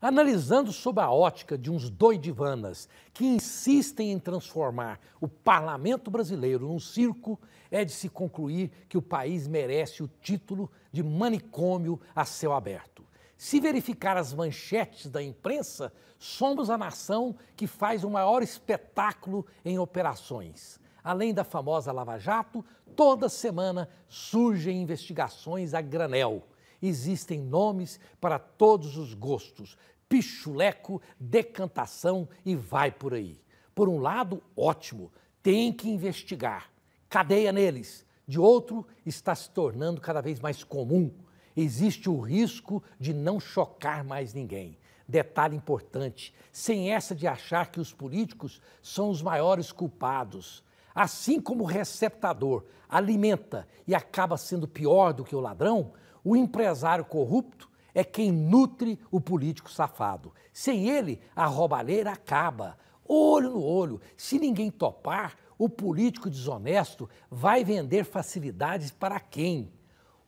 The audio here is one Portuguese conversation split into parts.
Analisando sob a ótica de uns doidivanas que insistem em transformar o parlamento brasileiro num circo, é de se concluir que o país merece o título de manicômio a céu aberto. Se verificar as manchetes da imprensa, somos a nação que faz o maior espetáculo em operações. Além da famosa Lava Jato, toda semana surgem investigações a granel existem nomes para todos os gostos: pichuleco, decantação e vai por aí. Por um lado, ótimo, tem que investigar, cadeia neles. De outro, está se tornando cada vez mais comum. Existe o risco de não chocar mais ninguém. Detalhe importante: sem essa de achar que os políticos são os maiores culpados. Assim como o receptador alimenta e acaba sendo pior do que o ladrão, o empresário corrupto é quem nutre o político safado. Sem ele, a roubalheira acaba. Olho no olho, se ninguém topar, o político desonesto vai vender facilidades para quem?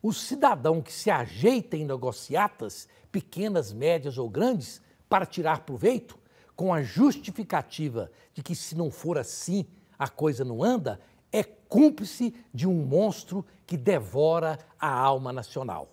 O cidadão que se ajeita em negociatas, pequenas, médias ou grandes, para tirar proveito, com a justificativa de que se não for assim, a coisa não anda, é cúmplice de um monstro que devora a alma nacional.